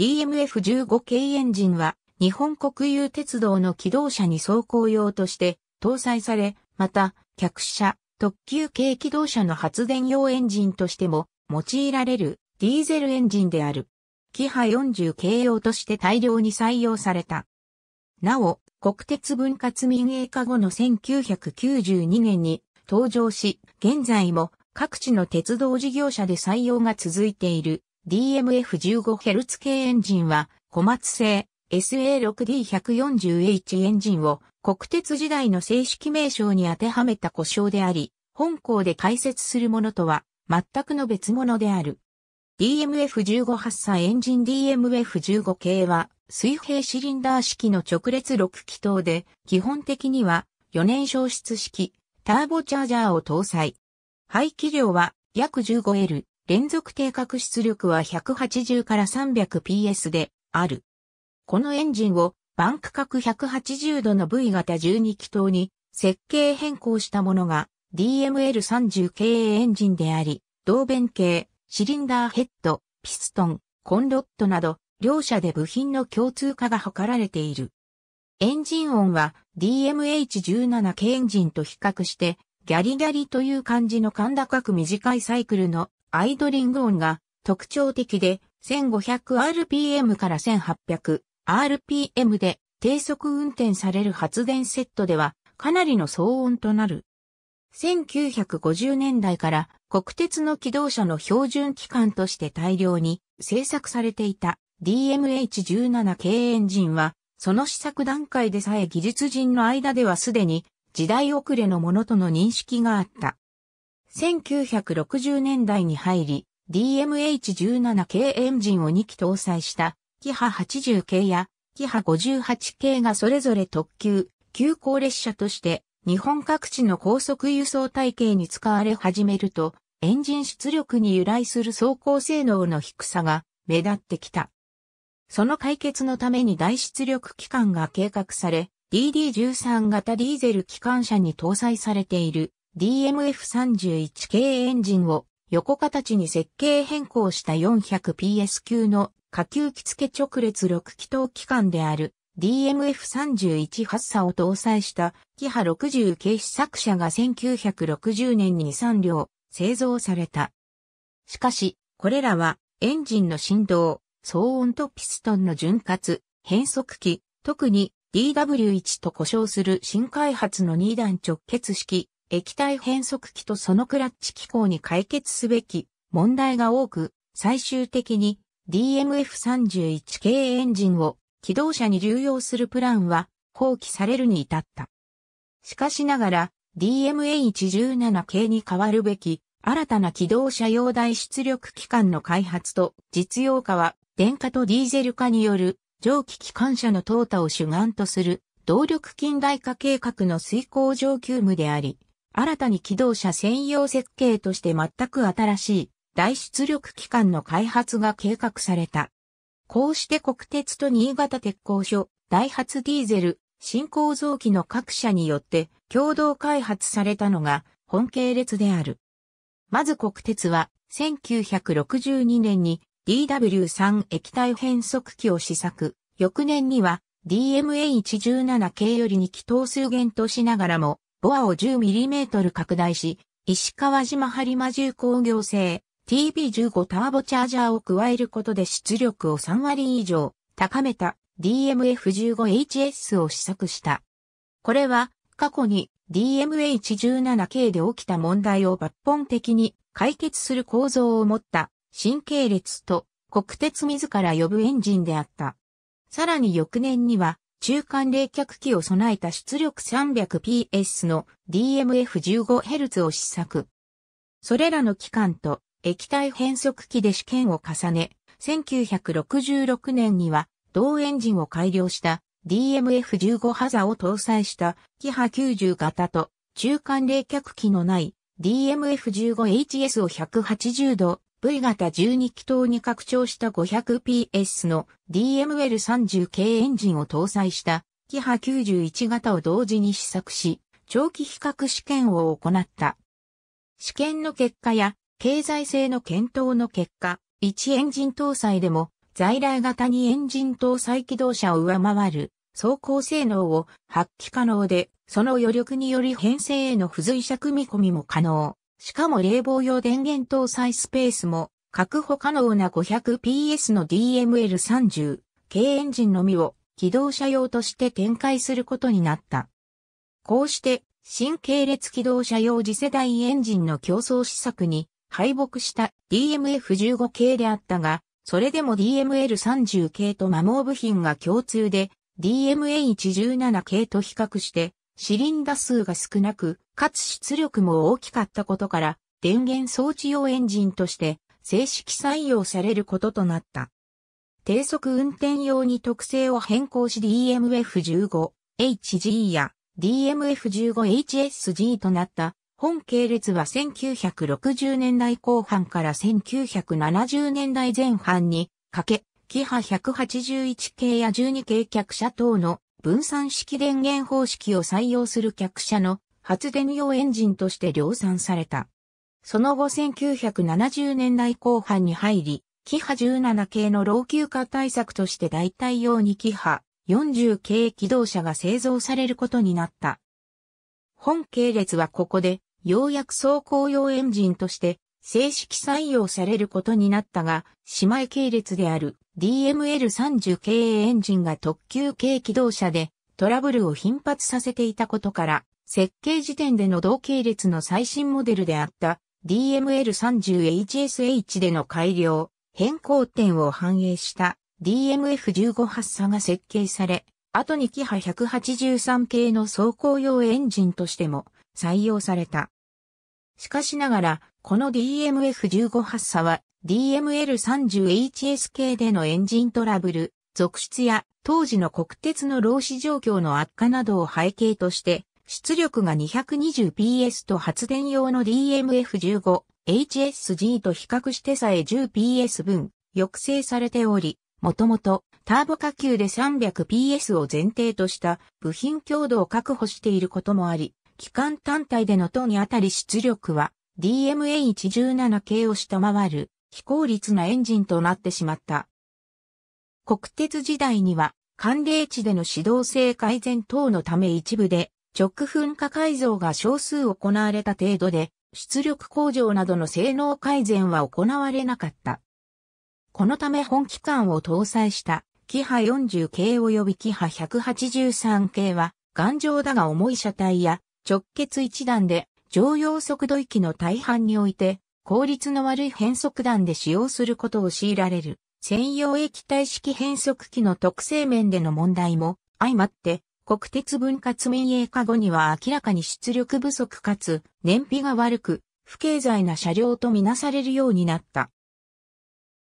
DMF15 系エンジンは日本国有鉄道の機動車に走行用として搭載され、また、客車、特急系機動車の発電用エンジンとしても用いられるディーゼルエンジンである。キハ40系用として大量に採用された。なお、国鉄分割民営化後の1992年に登場し、現在も各地の鉄道事業者で採用が続いている DMF15Hz 系エンジンは、小松製 SA6D140H エンジンを国鉄時代の正式名称に当てはめた故障であり、本校で解説するものとは全くの別物である。DMF15 発射エンジン DMF15 系は水平シリンダー式の直列6気筒で、基本的には4年消失式ターボチャージャーを搭載。排気量は約 15L、連続定格出力は180から 300PS である。このエンジンをバンク角180度の V 型12気筒に設計変更したものが DML30KA エンジンであり、同弁形、シリンダーヘッド、ピストン、コンロットなど、両者で部品の共通化が図られている。エンジン音は DMH17K エンジンと比較して、ギャリギャリという感じの甲高く短いサイクルのアイドリング音が特徴的で 1500rpm から 1800rpm で低速運転される発電セットではかなりの騒音となる。1950年代から国鉄の機動車の標準機関として大量に製作されていた DMH17 系エンジンはその試作段階でさえ技術人の間ではすでに時代遅れのものとの認識があった。1960年代に入り、DMH17 系エンジンを2機搭載した、キハ80系や、キハ58系がそれぞれ特急、急行列車として、日本各地の高速輸送体系に使われ始めると、エンジン出力に由来する走行性能の低さが目立ってきた。その解決のために大出力機関が計画され、DD13 型ディーゼル機関車に搭載されている DMF31 系エンジンを横形に設計変更した 400PS 級の下級機付け直列6気筒機関である DMF31 発作を搭載したキハ60系試作車が1960年に3両製造された。しかし、これらはエンジンの振動、騒音とピストンの潤滑、変速機、特に DW1 と呼称する新開発の2段直結式液体変速機とそのクラッチ機構に解決すべき問題が多く、最終的に DMF31 系エンジンを機動車に流用するプランは放棄されるに至った。しかしながら DMH17 系に変わるべき新たな機動車用大出力機関の開発と実用化は電化とディーゼル化による蒸気機関車の淘汰を主眼とする動力近代化計画の遂行上級務であり、新たに機動車専用設計として全く新しい大出力機関の開発が計画された。こうして国鉄と新潟鉄工所、ダイハツディーゼル、新構造機の各社によって共同開発されたのが本系列である。まず国鉄は1962年に DW3 液体変速機を試作、翌年には DMA117 系よりに気筒数減としながらもボアを 10mm 拡大し、石川島播磨重工業製 TB15 ターボチャージャーを加えることで出力を3割以上高めた DMF15HS を試作した。これは過去に DMH17K で起きた問題を抜本的に解決する構造を持った新系列と国鉄自ら呼ぶエンジンであった。さらに翌年には中間冷却器を備えた出力 300PS の DMF15Hz を試作。それらの機関と液体変速機で試験を重ね、1966年には同エンジンを改良した DMF15 ハザを搭載したキハ90型と中間冷却器のない DMF15HS を180度 V 型12気筒に拡張した 500PS の DML30 系エンジンを搭載したキハ91型を同時に試作し、長期比較試験を行った。試験の結果や経済性の検討の結果、1エンジン搭載でも在来型2エンジン搭載機動車を上回る走行性能を発揮可能で、その余力により編成への付随車組み込みも可能。しかも冷房用電源搭載スペースも確保可能な 500PS の DML30 系エンジンのみを機動車用として展開することになった。こうして新系列機動車用次世代エンジンの競争施策に敗北した DMF15 系であったが、それでも DML30 系と摩耗部品が共通で DMA117 系と比較してシリンダ数が少なく、かつ出力も大きかったことから、電源装置用エンジンとして正式採用されることとなった。低速運転用に特性を変更し DMF15HG や DMF15HSG となった本系列は1960年代後半から1970年代前半にかけ、キハ181系や12系客車等の分散式電源方式を採用する客車の発電用エンジンとして量産された。その後1970年代後半に入り、キハ17系の老朽化対策として代替用にキハ40系機動車が製造されることになった。本系列はここで、ようやく走行用エンジンとして正式採用されることになったが、姉妹系列である DML30 系エンジンが特急系機動車でトラブルを頻発させていたことから、設計時点での同系列の最新モデルであった DML30HSH での改良、変更点を反映した DMF15 発差が設計され、後にキハ183系の走行用エンジンとしても採用された。しかしながら、この DMF15 発射は DML30HS 系でのエンジントラブル、続出や当時の国鉄の労使状況の悪化などを背景として出力が 220PS と発電用の DMF15 HSG と比較してさえ 10PS 分抑制されており、もともとターボ下級で 300PS を前提とした部品強度を確保していることもあり、機関単体でのトにあたり出力は DMH17 系を下回る非効率なエンジンとなってしまった。国鉄時代には、寒冷地での指導性改善等のため一部で、直噴火改造が少数行われた程度で、出力向上などの性能改善は行われなかった。このため本機関を搭載したキハ40系及びキハ183系は頑丈だが重い車体や直結一段で常用速度域の大半において、効率の悪い変速弾で使用することを強いられる、専用液体式変速機の特性面での問題も、相まって、国鉄分割民営化後には明らかに出力不足かつ燃費が悪く、不経済な車両とみなされるようになった。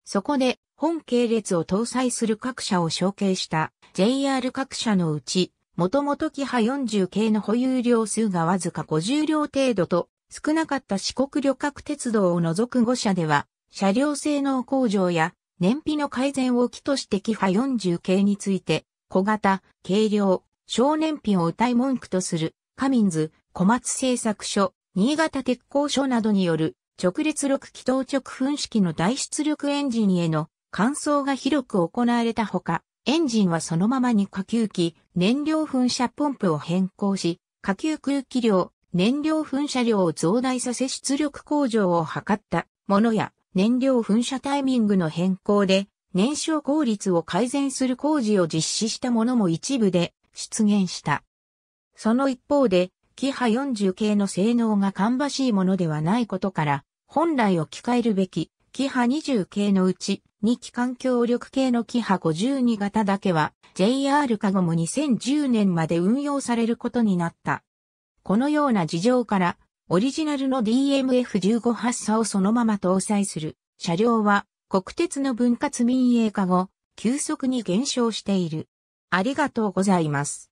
そこで、本系列を搭載する各社を承継した JR 各社のうちもともとキハ40系の保有量数がわずか50両程度と少なかった四国旅客鉄道を除く5社では、車両性能向上や燃費の改善を機としてキハ40系について、小型、軽量、小燃費を謳い文句とする、カミンズ、小松製作所、新潟鉄工所などによる直列力気筒直噴式の大出力エンジンへの換装が広く行われたほか、エンジンはそのままに下級機、燃料噴射ポンプを変更し、下級空気量、燃料噴射量を増大させ出力向上を図ったものや、燃料噴射タイミングの変更で、燃焼効率を改善する工事を実施したものも一部で出現した。その一方で、キハ40系の性能が芳しいものではないことから、本来置き換えるべき、キハ20系のうち、2機関協力系のキハ52型だけは JR カゴも2010年まで運用されることになった。このような事情からオリジナルの DMF15 発車をそのまま搭載する車両は国鉄の分割民営化後急速に減少している。ありがとうございます。